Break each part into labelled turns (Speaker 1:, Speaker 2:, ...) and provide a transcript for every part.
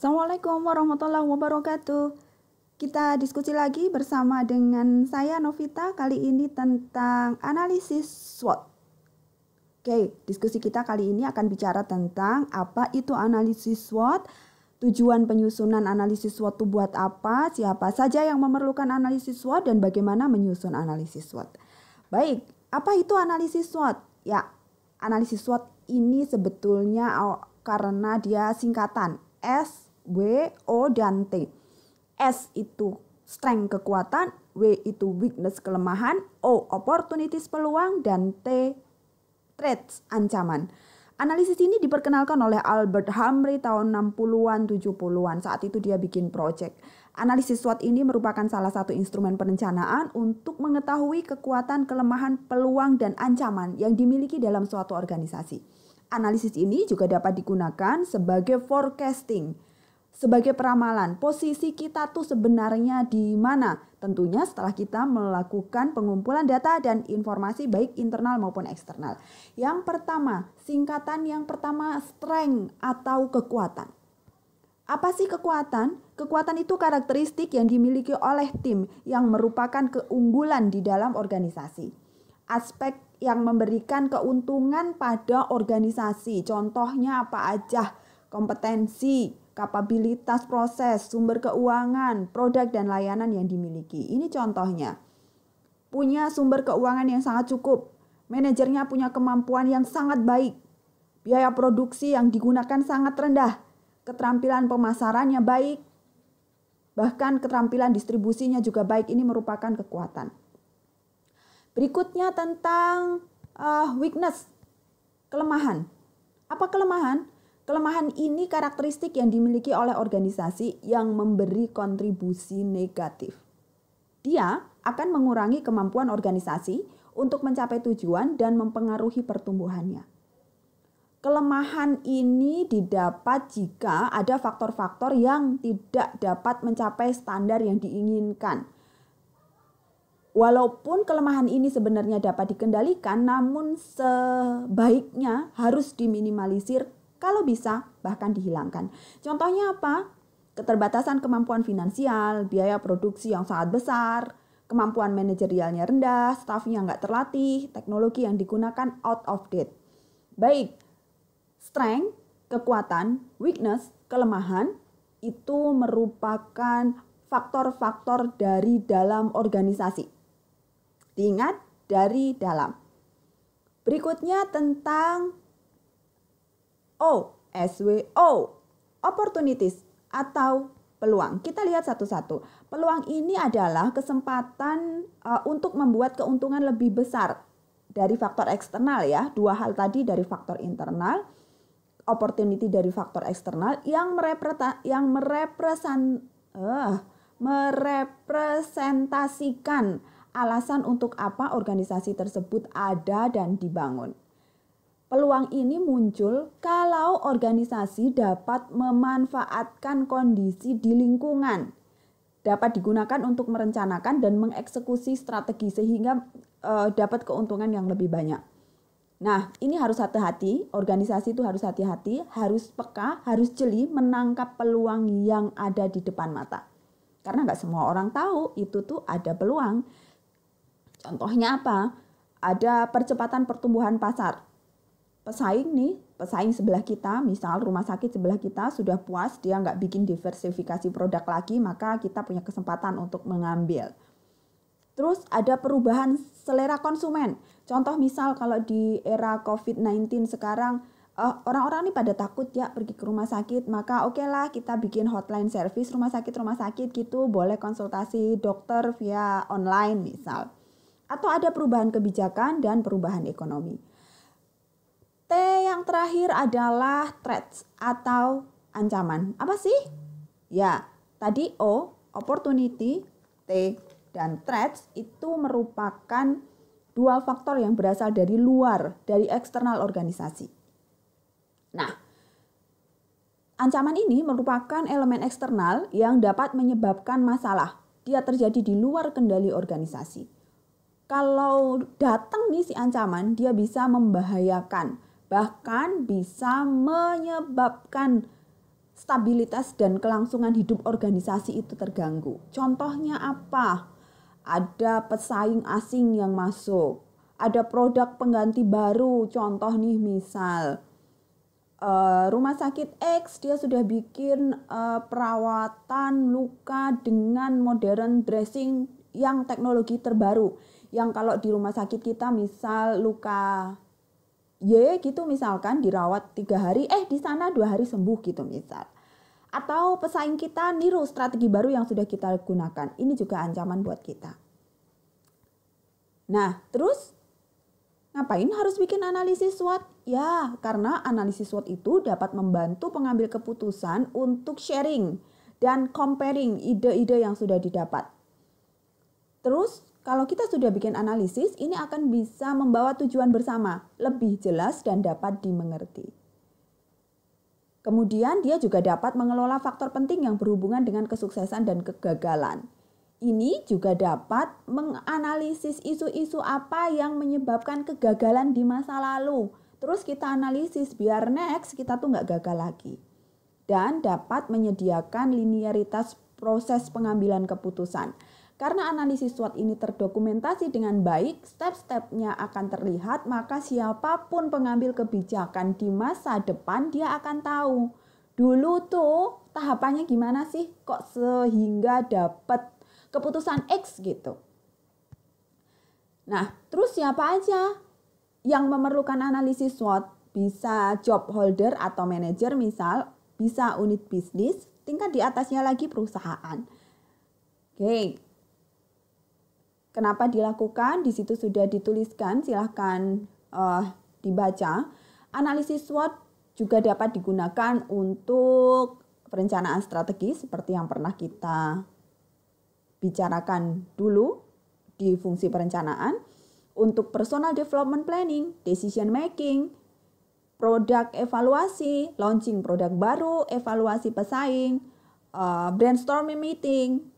Speaker 1: Assalamualaikum warahmatullahi wabarakatuh. Kita diskusi lagi bersama dengan saya Novita kali ini tentang analisis SWOT. Oke, diskusi kita kali ini akan bicara tentang apa itu analisis SWOT, tujuan penyusunan analisis SWOT itu buat apa, siapa saja yang memerlukan analisis SWOT dan bagaimana menyusun analisis SWOT. Baik, apa itu analisis SWOT? Ya, analisis SWOT ini sebetulnya oh, karena dia singkatan S W, O, dan T. S itu strength kekuatan, W itu weakness kelemahan, O opportunities peluang, dan T threats ancaman. Analisis ini diperkenalkan oleh Albert Hamri tahun 60-an 70-an. Saat itu dia bikin project. Analisis SWOT ini merupakan salah satu instrumen perencanaan untuk mengetahui kekuatan, kelemahan, peluang dan ancaman yang dimiliki dalam suatu organisasi. Analisis ini juga dapat digunakan sebagai forecasting sebagai peramalan. Posisi kita tuh sebenarnya di mana? Tentunya setelah kita melakukan pengumpulan data dan informasi baik internal maupun eksternal. Yang pertama, singkatan yang pertama strength atau kekuatan. Apa sih kekuatan? Kekuatan itu karakteristik yang dimiliki oleh tim yang merupakan keunggulan di dalam organisasi. Aspek yang memberikan keuntungan pada organisasi, contohnya apa aja? Kompetensi, kapabilitas proses, sumber keuangan, produk dan layanan yang dimiliki. Ini contohnya. Punya sumber keuangan yang sangat cukup, manajernya punya kemampuan yang sangat baik, biaya produksi yang digunakan sangat rendah, keterampilan pemasarannya baik, bahkan keterampilan distribusinya juga baik. Ini merupakan kekuatan. Berikutnya tentang uh, weakness, kelemahan. Apa kelemahan? Kelemahan ini karakteristik yang dimiliki oleh organisasi yang memberi kontribusi negatif. Dia akan mengurangi kemampuan organisasi untuk mencapai tujuan dan mempengaruhi pertumbuhannya. Kelemahan ini didapat jika ada faktor-faktor yang tidak dapat mencapai standar yang diinginkan. Walaupun kelemahan ini sebenarnya dapat dikendalikan, namun sebaiknya harus diminimalisir kalau bisa, bahkan dihilangkan. Contohnya apa? Keterbatasan kemampuan finansial, biaya produksi yang sangat besar, kemampuan manajerialnya rendah, staff yang nggak terlatih, teknologi yang digunakan out of date. Baik, strength, kekuatan, weakness, kelemahan, itu merupakan faktor-faktor dari dalam organisasi. Diingat dari dalam. Berikutnya tentang O, SWO, opportunities atau peluang. Kita lihat satu-satu. Peluang ini adalah kesempatan uh, untuk membuat keuntungan lebih besar dari faktor eksternal ya. Dua hal tadi dari faktor internal, opportunity dari faktor eksternal yang merepreta, yang merepresan uh, merepresentasikan alasan untuk apa organisasi tersebut ada dan dibangun. Peluang ini muncul kalau organisasi dapat memanfaatkan kondisi di lingkungan, dapat digunakan untuk merencanakan dan mengeksekusi strategi sehingga e, dapat keuntungan yang lebih banyak. Nah, ini harus hati-hati, organisasi itu harus hati-hati, harus peka, harus jeli menangkap peluang yang ada di depan mata. Karena nggak semua orang tahu itu tuh ada peluang. Contohnya apa? Ada percepatan pertumbuhan pasar pesaing nih, pesaing sebelah kita, misal rumah sakit sebelah kita sudah puas, dia nggak bikin diversifikasi produk lagi, maka kita punya kesempatan untuk mengambil. Terus ada perubahan selera konsumen. Contoh misal kalau di era COVID-19 sekarang, eh, orang-orang nih ini pada takut ya pergi ke rumah sakit, maka oke okay lah kita bikin hotline service rumah sakit-rumah sakit gitu, boleh konsultasi dokter via online misal. Atau ada perubahan kebijakan dan perubahan ekonomi yang terakhir adalah threats atau ancaman. Apa sih? Ya, tadi O, opportunity, T, dan threats itu merupakan dua faktor yang berasal dari luar, dari eksternal organisasi. Nah, ancaman ini merupakan elemen eksternal yang dapat menyebabkan masalah. Dia terjadi di luar kendali organisasi. Kalau datang nih si ancaman, dia bisa membahayakan bahkan bisa menyebabkan stabilitas dan kelangsungan hidup organisasi itu terganggu. Contohnya apa? Ada pesaing asing yang masuk, ada produk pengganti baru, contoh nih misal Uh, rumah sakit X dia sudah bikin uh, perawatan luka dengan modern dressing yang teknologi terbaru yang kalau di rumah sakit kita misal luka Y gitu misalkan dirawat tiga hari, eh di sana dua hari sembuh gitu misal. Atau pesaing kita niru strategi baru yang sudah kita gunakan. Ini juga ancaman buat kita. Nah, terus ngapain harus bikin analisis SWOT? Ya, karena analisis SWOT itu dapat membantu pengambil keputusan untuk sharing dan comparing ide-ide yang sudah didapat. Terus kalau kita sudah bikin analisis, ini akan bisa membawa tujuan bersama, lebih jelas dan dapat dimengerti. Kemudian dia juga dapat mengelola faktor penting yang berhubungan dengan kesuksesan dan kegagalan. Ini juga dapat menganalisis isu-isu apa yang menyebabkan kegagalan di masa lalu. Terus kita analisis biar next kita tuh nggak gagal lagi. Dan dapat menyediakan linearitas proses pengambilan keputusan. Karena analisis SWOT ini terdokumentasi dengan baik, step-stepnya akan terlihat, maka siapapun pengambil kebijakan di masa depan dia akan tahu. Dulu tuh tahapannya gimana sih kok sehingga dapat keputusan X gitu. Nah, terus siapa aja yang memerlukan analisis SWOT? Bisa job holder atau manajer misal, bisa unit bisnis, tingkat di atasnya lagi perusahaan. Oke, Kenapa dilakukan? Di situ sudah dituliskan, silahkan uh, dibaca. Analisis SWOT juga dapat digunakan untuk perencanaan strategis seperti yang pernah kita bicarakan dulu di fungsi perencanaan. Untuk personal development planning, decision making, produk evaluasi, launching produk baru, evaluasi pesaing, uh, brainstorming meeting,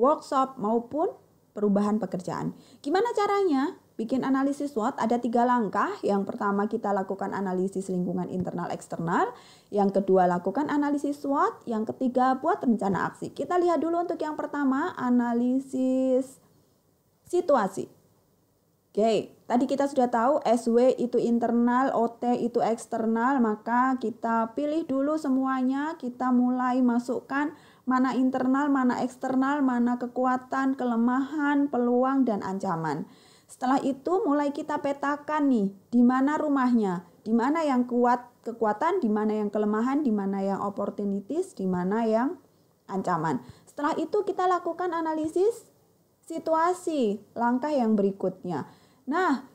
Speaker 1: workshop maupun perubahan pekerjaan. Gimana caranya? Bikin analisis SWOT ada tiga langkah. Yang pertama kita lakukan analisis lingkungan internal eksternal. Yang kedua lakukan analisis SWOT. Yang ketiga buat rencana aksi. Kita lihat dulu untuk yang pertama analisis situasi. Oke, tadi kita sudah tahu SW itu internal, OT itu eksternal. Maka kita pilih dulu semuanya. Kita mulai masukkan mana internal, mana eksternal, mana kekuatan, kelemahan, peluang, dan ancaman. Setelah itu mulai kita petakan nih, di mana rumahnya, di mana yang kuat kekuatan, di mana yang kelemahan, di mana yang opportunities, di mana yang ancaman. Setelah itu kita lakukan analisis situasi, langkah yang berikutnya. Nah,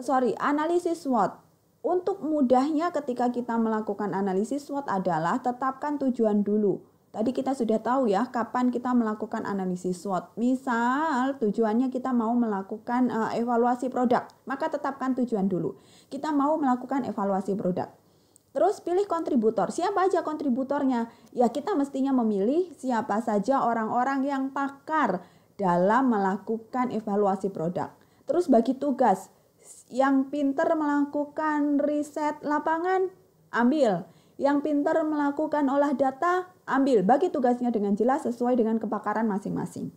Speaker 1: sorry, analisis SWOT. Untuk mudahnya ketika kita melakukan analisis SWOT adalah tetapkan tujuan dulu Tadi kita sudah tahu ya kapan kita melakukan analisis SWOT. Misal tujuannya kita mau melakukan uh, evaluasi produk, maka tetapkan tujuan dulu. Kita mau melakukan evaluasi produk. Terus pilih kontributor. Siapa aja kontributornya? Ya kita mestinya memilih siapa saja orang-orang yang pakar dalam melakukan evaluasi produk. Terus bagi tugas. Yang pinter melakukan riset lapangan, ambil yang pintar melakukan olah data, ambil bagi tugasnya dengan jelas sesuai dengan kepakaran masing-masing.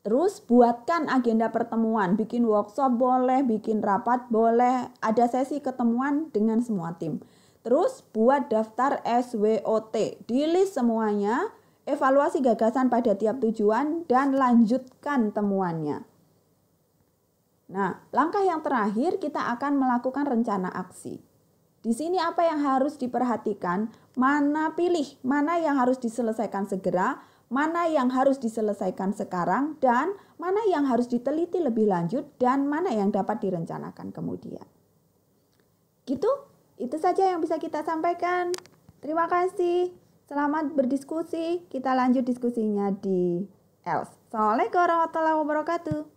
Speaker 1: Terus buatkan agenda pertemuan, bikin workshop boleh, bikin rapat boleh, ada sesi ketemuan dengan semua tim. Terus buat daftar SWOT, di list semuanya, evaluasi gagasan pada tiap tujuan, dan lanjutkan temuannya. Nah, langkah yang terakhir kita akan melakukan rencana aksi. Di sini apa yang harus diperhatikan? Mana pilih, mana yang harus diselesaikan segera, mana yang harus diselesaikan sekarang, dan mana yang harus diteliti lebih lanjut, dan mana yang dapat direncanakan kemudian. Gitu, itu saja yang bisa kita sampaikan. Terima kasih, selamat berdiskusi. Kita lanjut diskusinya di ELS. Assalamualaikum warahmatullahi wabarakatuh.